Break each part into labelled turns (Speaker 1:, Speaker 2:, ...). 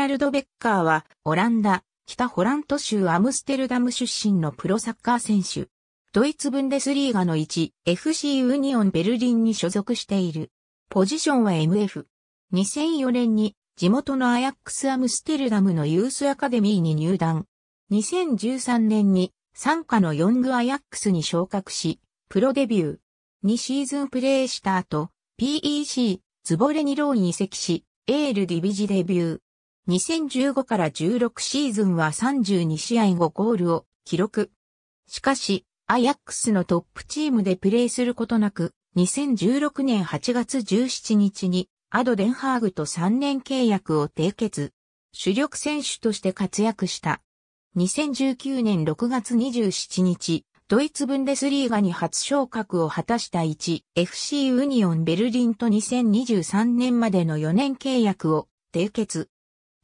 Speaker 1: ラルド・ベッカーは、オランダ、北ホラント州アムステルダム出身のプロサッカー選手。ドイツブンデスリーガの1、FC ユニオンベルリンに所属している。ポジションは MF。2004年に地元のアヤックスアムステルダムのユースアカデミーに入団。2013年に参加のヨングアヤックスに昇格し、プロデビュー。2シーズンプレーした後、PEC、ズボレニローに移籍し、エールディビジデビュー。2015から16シーズンは32試合5ゴールを記録。しかし、アヤックスのトップチームでプレーすることなく、2016年8月17日に、アド・デンハーグと3年契約を締結。主力選手として活躍した。2019年6月27日、ドイツブンデスリーガに初昇格を果たした1、FC ユニオンベルリンと2023年までの4年契約を締結。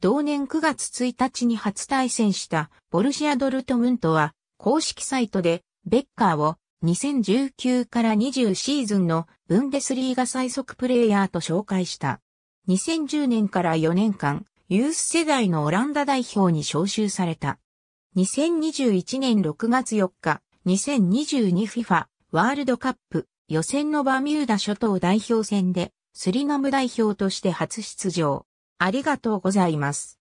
Speaker 1: 同年9月1日に初対戦したボルシア・ドルトムントは公式サイトでベッカーを2019から20シーズンのブンデスリーガ最速プレイヤーと紹介した。2010年から4年間、ユース世代のオランダ代表に招集された。2021年6月4日、2022FIFA ワールドカップ予選のバミューダ諸島代表戦でスリナム代表として初出場。ありがとうございます。